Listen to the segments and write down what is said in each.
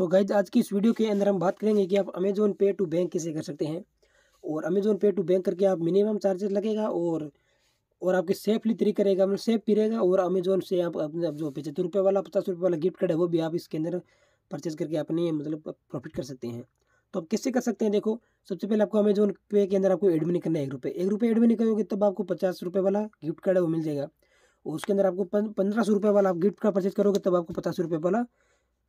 तो गाइज आज की इस वीडियो के अंदर हम बात करेंगे कि आप अमेजोन पे टू बैंक कैसे कर सकते हैं और अमेजोन पे टू बैंक करके आप मिनिमम चार्जेस लगेगा और और आपके सेफली तरीके करेगा मतलब सेफ भी रहेगा और अमेजोन से आप अपने जो पचहत्तर रुपये वाला पचास रुपये वाला गिफ्ट कार्ड है वो भी आप इसके अंदर परचेज करके अपने मतलब प्रॉफिट कर सकते हैं तो आप कैसे कर सकते हैं देखो सबसे पहले आपको अमेजोन पे के अंदर आपको एडमिन करना है एक रुपये एक रुपये एडमिन करोगे तब आपको पचास रुपये वाला गिफ्ट कार्ड है वो मिल जाएगा और उसके अंदर आपको पंद्रह सौ रुपये वाला आप गिफ्ट कार्ड परचेज करोगे तब आपको पचास रुपये वाला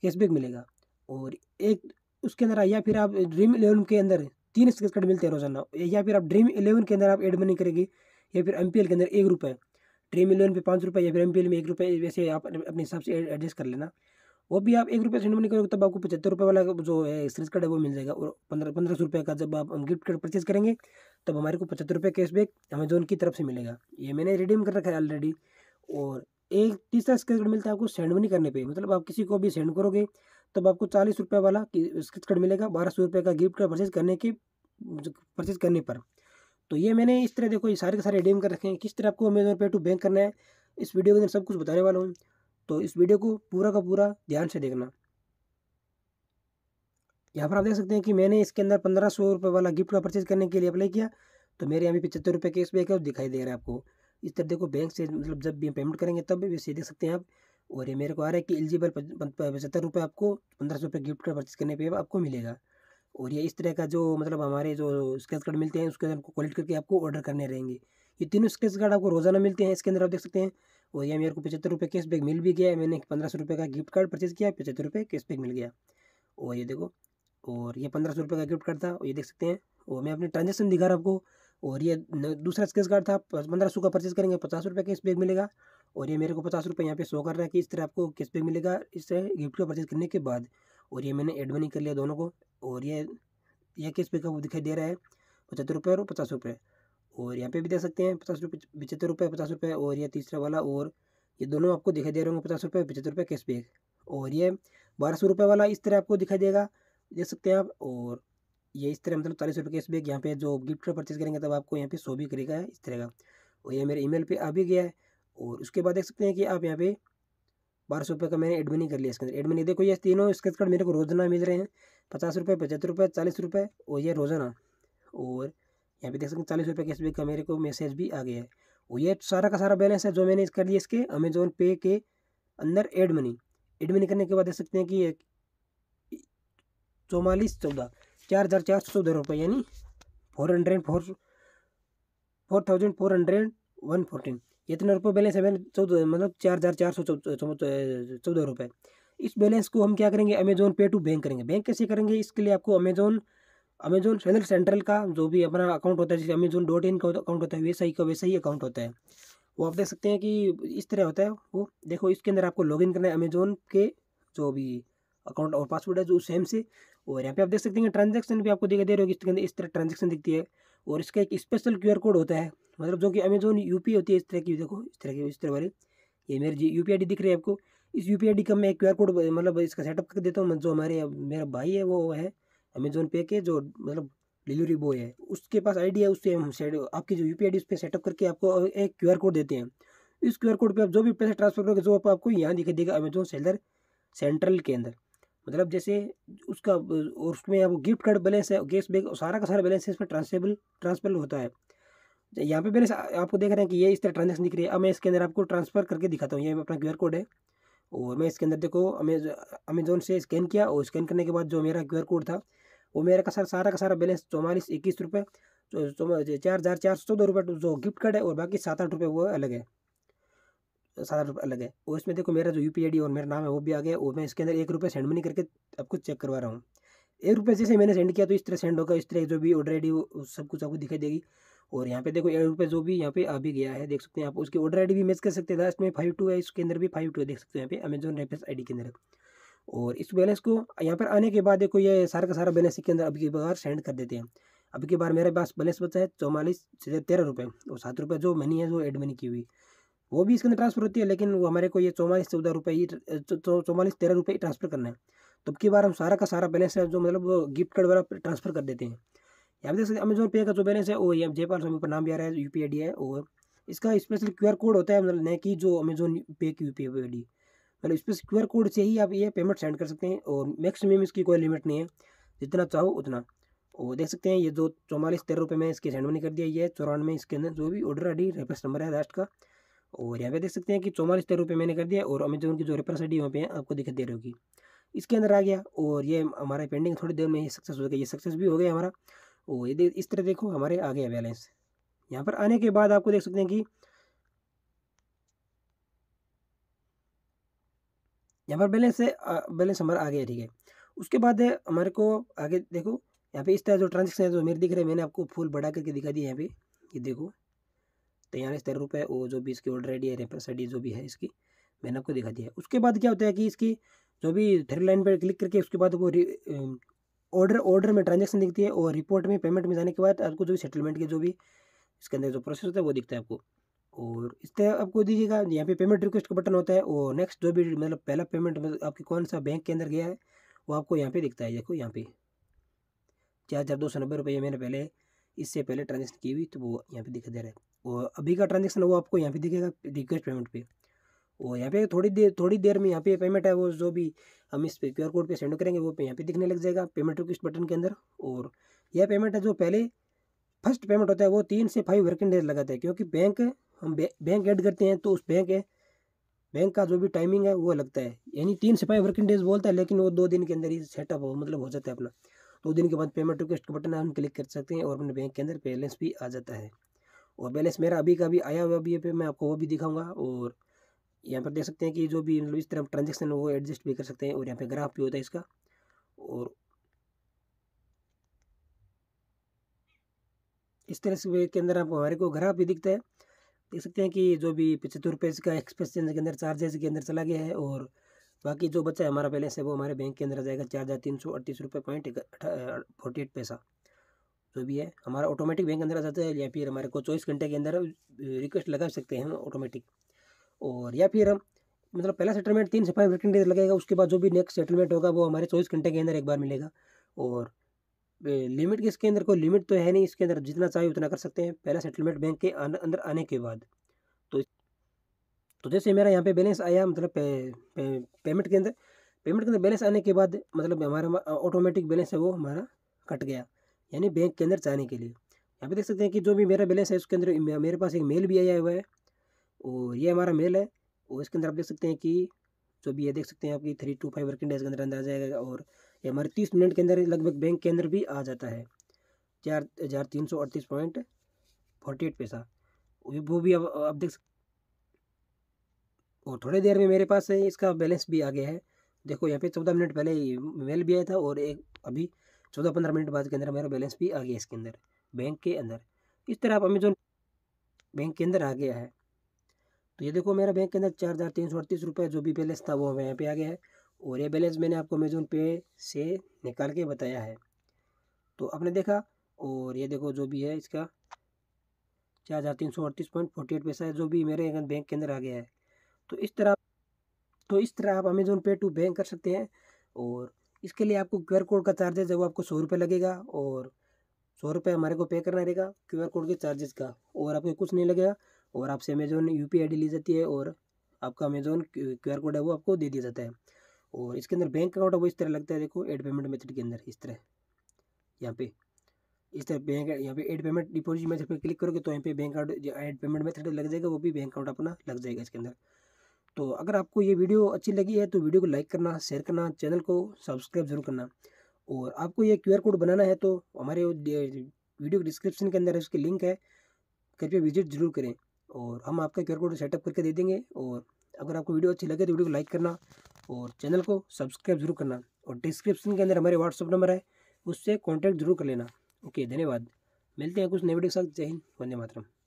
कैशबैक मिलेगा और एक उसके अंदर या फिर आप ड्रीम इलेवन के अंदर तीन स्क्रेच कार्ड मिलते हैं रोजाना या फिर आप ड्रीम इलेवन के अंदर आप एड मनी करेंगे या फिर एम के अंदर एक रुपये ड्रीम इलेवन पे पाँच रुपये या फिर एम में एक रुपये वैसे आप अपने हिसाब से एडजस्ट कर लेना वो भी आप एक रुपये सेंड मनी करोगे तब आपको पचहत्तर रुपये वाला जो है स्क्रेच कार्ड है वो मिल जाएगा और पंद्रह पंद्रह सौ रुपये का जब आप गिफ्ट कार्ड परचेज करेंगे तब हमारे को पचहत्तर रुपये कैशबैक अमेजोन की तरफ से मिलेगा ये मैंने रिडीम कर रखा है ऑलरेडी और एक तीसरा स्क्रेच कार्ड मिलता है आपको सेंड मनी करने पर मतलब आप किसी को भी सेंड करोगे तब आपको चालीस रुपये वाला स्क्रिच कार्ड मिलेगा बारह सौ रुपये का गिफ्ट कार्ड परचेज करने के परचेज करने पर तो ये मैंने इस तरह देखो ये सारे के सारे रिडीम कर रखे हैं किस तरह आपको अमेजोन पे टू बैंक करना है इस वीडियो के अंदर सब कुछ बताने वाला हूँ तो इस वीडियो को पूरा का पूरा ध्यान से देखना यहाँ पर आप देख सकते हैं कि मैंने इसके अंदर पंद्रह सौ रुपये वाला गिफ्ट का परचेज करने के लिए अप्लाई किया तो मेरे यहाँ भी पचहत्तर रुपये बैक है और दिखाई दे रहा है आपको इस तरह देखो बैंक से मतलब जब भी पेमेंट करेंगे तब भी वैसे देख सकते हैं आप और ये मेरे को आ रहा है कि एलिजिबल पचहत्तर रुपये आपको पंद्रह सौ रुपये गिफ्ट कार्ड परचेज करने पे आपको मिलेगा और ये इस तरह का जो मतलब हमारे जो स्केच कार्ड मिलते हैं उसके अंदर आपको कलेक्ट करके आपको ऑर्डर करने रहेंगे ये तीनों स्केच कार्ड आपको रोजाना मिलते हैं इसके अंदर आप देख सकते हैं और ये मेरे को पचहत्तर रुपये कैशबैक मिल भी गया है मैंने पंद्रह सौ रुपये का गिफ्ट कार्ड परचेज़ किया पचहत्तर रुपये कैशबैक मिल गया और ये देखो और ये पंद्रह सौ रुपये का गिफ्ट कार्ड था और ये देख सकते हैं और मैं अपने ट्रांजेक्शन दिखा रहा आपको और ये दूसरा स्केच कार्ड था पंद्रह सौ का परचेज़ करेंगे पचास रुपये कैशबैक मिलेगा और ये मेरे को पचास रुपये यहाँ पे शो कर रहा है कि इस तरह आपको किस पे मिलेगा इस गिफ्ट को परचेज करने के बाद और ये मैंने एड मनी कर लिया दोनों को और ये पे का वो दिखाई दे रहा है पचहत्तर रुपये और पचास रुपये और यहाँ पे भी दे सकते हैं पचास रुपये पचहत्तर रुपये पचास रुपये और ये तीसरा वाला और ये दोनों आपको दिखाई दे रहे होंगे पचास रुपये पचहत्तर रुपये पे और ये बारह सौ रुपये वाला इस तरह आपको दिखाई देगा देख सकते हैं आप और ये इस तरह मतलब चालीस रुपये पे यहाँ पे जो गिफ्ट परचेज करेंगे तब आपको यहाँ पे शो भी करेगा इस तरह का और ये मेरे ईमेल पे आ भी गया है और उसके बाद देख सकते हैं कि आप यहाँ पे बारह सौ रुपये का मैंने एडमिन कर लिया इसके अंदर एडमिन देखो ये तीनों स्क्रैच कार्ड मेरे को रोजाना मिल रहे हैं पचास रुपये पचहत्तर रुपये चालीस रुपये और ये रोजाना और यहाँ पे देख सकते हैं चालीस रुपये कैशबैक का मेरे को मैसेज भी आ गया है और ये सारा का सारा बैलेंस है जो मैंने कर लिया इसके अमेजोन पे के अंदर एड मनी करने के बाद देख सकते हैं कि चौवालीस चौदह चार हज़ार चार सौ चौदह रुपये यानी four hundred four four thousand four hundred one fourteen इतने रुपये बैलेंस है मैंने चौदह मतलब चार हज़ार चार सौ चौदह रुपये इस बैलेंस को हम क्या करेंगे अमेजोन पे टू बैंक करेंगे बैंक कैसे करेंगे इसके लिए आपको अमेजोन अमेजोन सेलर सेंट्रल का जो भी अपना अकाउंट होता है जैसे अमेजोन डॉट इन का अकाउंट होता है वैसा ही का वैसा ही अकाउंट होता है वो आप देख सकते हैं कि इस तरह होता है वो देखो इसके अंदर आपको लॉगिन करना है अमेजोन के जो भी अकाउंट और पासवर्ड है जो सेम से और यहाँ पे आप देख सकते हैं ट्रांजेक्शन भी आपको दिखाई दे रही होगी इसके अंदर इस तरह ट्रांजेक्शन दिखती है और इसका एक स्पेशल क्यू कोड होता है मतलब जो कि अमेजोन यूपी होती है इस तरह की देखो इस तरह की इस तरह वाली ये मेरी यू पी दिख रही है आपको इस यू पी का मैं क्यू कोड मतलब इसका सेटअप कर देता हूँ जो हमारे मेरा भाई है वो है अमेजोन पे के जो मतलब डिलीवरी बॉय है उसके पास डी है उससे हम सेट आपकी जो यू पी उस पर सेटअप करके आपको एक क्यू कोड देते हैं इस क्यू कोड पर आप जो भी पैसा ट्रांसफर करोगे जो आपको यहाँ दिखा देगा अमेजोन सेलर सेंट्रल के अंदर मतलब जैसे उसका और उसमें आप गिफ्ट कार्ड बैलेंस है गैस बैग सारा का सारा बैलेंस है इसमें ट्रांसफेबल ट्रांसफर होता है यहाँ पे मैंने आपको देख रहे हैं कि ये इस तरह ट्रांजेक्शन दिख रही है अब मैं इसके अंदर आपको ट्रांसफर करके दिखाता हूँ ये अपना क्यू कोड है और मैं इसके अंदर देखो अमेजोन से स्कैन किया और स्कैन करने के बाद जो मेरा क्यू कोड था वो मेरा का सारा सारा का सारा बैलेंस चौवालीस इक्कीस रुपये चार हज़ार चार सौ चौदह रुपये तो जो गिफ्ट कार्ड है और बाकी सात आठ रुपये वो अलग है सात आठ रुपये अलग है और इसमें देखो मेरा जो यू पी और मेरा नाम है वो भी आ गया और मैं इसके अंदर एक रुपये सेंड मनी करके आपको चेक करवा रहा हूँ एक रुपये जैसे मैंने सेंड किया तो इस तरह सेंड होगा इस तरह जो भी ऑर्डर आई डी सब कुछ आपको दिखाई देगी और यहाँ पे देखो एयर रुपये जो भी यहाँ पे आ भी गया है देख सकते हैं आप उसकी ऑर्डर आईडी भी मैच कर सकते हैं में फाइव टू है इसके अंदर भी फाइव टू है देख सकते हैं यहाँ पे अमेजोन रेफरेंस आईडी के अंदर और इस बैलेंस को यहाँ पर आने के बाद देखो ये सारा का सारा बैलेंस इसके अंदर अभी की बार सेंड कर देते हैं अभी की बार मेरे पास बैलेंस बचा है चौवालीस तेरह रुपये और सात रुपये जो मनी है जो एड मनी की हुई वो भी इसके अंदर ट्रांसफर होती है लेकिन वो हमारे को ये चौवालीस चौदह रुपये ही चौवालीस तेरह रुपये ट्रांसफर करना है तो अब की बार हम सारा का सारा बैलेंस है जो मतलब गिफ्ट कार्ड वाला ट्रांसफर कर देते हैं यहाँ पे देख सकते हैं अमेजोन पे का जो बैलेंस है वो ये जयपाल स्वामी पर नाम भी आ रहा है यू आई है और इसका स्पेशल क्यू कोड होता है मतलब नए की जो अमेजोन पे की यू आई डी मतलब स्पेशल क्यू कोड से ही आप ये पेमेंट सेंड कर सकते हैं और मैक्सिमम इसकी कोई लिमिट नहीं है जितना चाहो उतना और देख सकते हैं ये जो चौवालीस तेरह रुपये में इसके सेंड मनी कर दिया ये चौरानवे इसके अंदर जो भी order I D reference number है लास्ट का और यहाँ पे देख सकते हैं कि चौवालीस तेरह रुपये मैंने कर दिया और अमेजोन की जो रेफरेंस आई डी वहाँ पे आपको दिखा दे रही होगी इसके अंदर आ गया और ये हमारा पेंडिंग थोड़ी देर में ये सक्सेस हो गया ये सक्सेस भी हो गया हमारा ओ ये इस तरह देखो हमारे आ गया बैलेंस यहाँ पर आने के बाद आपको देख सकते हैं कि यहाँ पर बैलेंस है बैलेंस हमारा आ गया ठीक है उसके बाद है हमारे को आगे देखो यहाँ पे इस तरह जो ट्रांजेक्शन है जो मेरे दिख रहे हैं मैंने आपको फुल बढ़ा करके दिखा दिया यहाँ पे ये देखो तो यहाँ इस तरह रुपये वो जो भी इसकी ऑर्डर आई है रेफरेंस आई जो भी है इसकी मैंने आपको दिखा दिया उसके बाद क्या होता है कि इसकी जो भी थ्री लाइन पर क्लिक करके उसके बाद वो ऑर्डर ऑर्डर में ट्रांजेक्शन दिखती है और रिपोर्ट में पेमेंट में जाने के बाद आपको जो भी सेटलमेंट के जो भी इसके अंदर जो प्रोसेस होता है वो दिखता है आपको और इस तरह आपको दीजिएगा यहाँ पे पेमेंट रिक्वेस्ट का बटन होता है और नेक्स्ट जो भी मतलब पहला पेमेंट मतलब आपके कौन सा बैंक के अंदर गया है वो आपको यहाँ पे दिखता है देखो यहाँ पे चार हज़ार दो सौ नब्बे रुपये मैंने पहले इससे पहले ट्रांजेक्शन की हुई तो वो यहाँ पे दिखा दे रहा है और अभी का ट्रांजेक्शन वो आपको यहाँ पे दिखेगा रिक्वेस्ट पेमेंट पे और यहाँ पे थोड़ी देर थोड़ी देर में यहाँ पे पेमेंट है वो जो भी हम इस पे क्यू कोड पे सेंड करेंगे वो पे यहाँ पे दिखने लग जाएगा पेमेंट रिक्वेस्ट बटन के अंदर और यह पेमेंट है जो पहले फर्स्ट पेमेंट होता है वो तीन से फाइव वर्किंग डेज लगाता है क्योंकि बैंक हम बैंक ऐड करते हैं तो उस बैंक है बैंक का जो भी टाइमिंग है वो लगता है यानी तीन से फाइव वर्किंग डेज बोलता है लेकिन वो दो दिन के अंदर ही सेटअप हो मतलब हो जाता है अपना दो दिन के बाद पेमेंट रिक्वेस्ट का बटन हम क्लिक कर सकते हैं और अपने बैंक के अंदर बैलेंस भी आ जाता है और बैलेंस मेरा अभी का भी आया हुआ अभी पे मैं आपको वो भी दिखाऊंगा और यहाँ पर देख सकते हैं कि जो भी मतलब इस तरह ट्रांजेक्शन वो एडजस्ट भी कर सकते हैं और यहाँ पे ग्राफ भी होता है इसका और इस तरह से के अंदर आप हमारे को ग्राफ भी दिखता है देख सकते हैं कि जो भी पचहत्तर रुपये का एक्सप्रेस चेंज के अंदर चार्जेस के अंदर चला गया है और बाकी जो बचा है हमारा बैलेंस है वो हमारे बैंक के अंदर आ जाएगा चार हज़ार तीन सौ अड़तीस रुपये पॉइंट फोर्टी एट पैसा जो भी है हमारा ऑटोमेटिक बैंक अंदर आ जाता है या फिर हमारे को चौबीस घंटे के अंदर रिक्वेस्ट लगा सकते हैं हम ऑटोमेटिक और या फिर हम मतलब पहला सेटलमेंट तीन से फाइव वर्किंग डेज लगेगा उसके बाद जो भी नेक्स्ट सेटलमेंट होगा वो हमारे चौबीस घंटे के अंदर एक बार मिलेगा और लिमिट इसके अंदर कोई लिमिट तो है नहीं इसके अंदर जितना चाहिए उतना कर सकते हैं पहला सेटलमेंट बैंक के अंदर आने के बाद तो तो जैसे मेरा यहाँ पे बैलेंस आया मतलब पे, पे, पेमेंट के अंदर पेमेंट के अंदर बैलेंस आने के बाद मतलब हमारा ऑटोमेटिक बैलेंस है वो हमारा कट गया यानी बैंक के अंदर जाने के लिए यहाँ पे देख सकते हैं कि जो भी मेरा बैलेंस है उसके अंदर मेरे पास एक मेल भी आया हुआ है और ये हमारा मेल है और इसके अंदर आप देख सकते हैं कि जो भी ये देख सकते हैं आपकी three two five working days के अंदर अंदर आ जाएगा और ये हमारे तीस मिनट के अंदर लगभग बैंक के अंदर भी आ जाता है चार हज़ार तीन सौ अड़तीस पॉइंट फोर्टी एट पैसा वो भी अब आप देख सकते और थोड़ी देर में मेरे पास है इसका बैलेंस भी आ गया है देखो यहाँ पे चौदह मिनट पहले मेल भी आया था और एक अभी चौदह पंद्रह मिनट बाद के अंदर मेरा बैलेंस भी आ गया इसके अंदर बैंक के अंदर इस तरह आप अमेजोन बैंक के अंदर आ गया है तो ये देखो मेरा बैंक के अंदर चार हज़ार तीन सौ अड़तीस रुपये जो भी बैलेंस था वो हमें यहाँ पे आ गया है और ये बैलेंस मैंने आपको अमेजोन पे से निकाल के बताया है तो आपने देखा और ये देखो जो भी है इसका चार हज़ार तीन सौ अड़तीस पॉइंट फोर्टी एट पैसा है जो भी मेरे बैंक के अंदर आ गया है तो इस तरह तो इस तरह आप अमेजोन पे टू बैंक कर सकते हैं और इसके लिए आपको क्यू कोड का चार्जेज है वो आपको सौ रुपये लगेगा और सौ रुपये हमारे को पे करना रहेगा क्यू कोड के चार्जेस का और आपको कुछ नहीं लगेगा और आपसे अमेजोन यू पी ली जाती है और आपका अमेजोन क्यू कोड है वो आपको दे दिया जाता है और इसके अंदर बैंक अकाउंट है वो इस तरह लगता है देखो एड पेमेंट मेथड के अंदर इस तरह यहाँ पे इस तरह बैंक यहाँ पे एड पेमेंट डिपॉजिट मेथड पे क्लिक करोगे तो यहाँ पे bank account add payment method लग जाएगा वो भी बैंक अकाउंट अपना लग जाएगा इसके अंदर तो अगर आपको ये वीडियो अच्छी लगी है तो वीडियो को लाइक करना शेयर करना चैनल को सब्सक्राइब जरूर करना और आपको ये क्यू कोड बनाना है तो हमारे वीडियो डिस्क्रिप्शन के अंदर उसकी लिंक है कृपया विजिट जरूर करें और हम आपका क्यू कोड सेटअप करके दे देंगे और अगर आपको वीडियो अच्छी लगे तो वीडियो को लाइक करना और चैनल को सब्सक्राइब जरूर करना और डिस्क्रिप्शन के अंदर हमारे व्हाट्सअप नंबर है उससे कॉन्टैक्ट जरूर कर लेना ओके धन्यवाद मिलते हैं कुछ नए वीडियो के साथ जय हिंद वंदे मातरम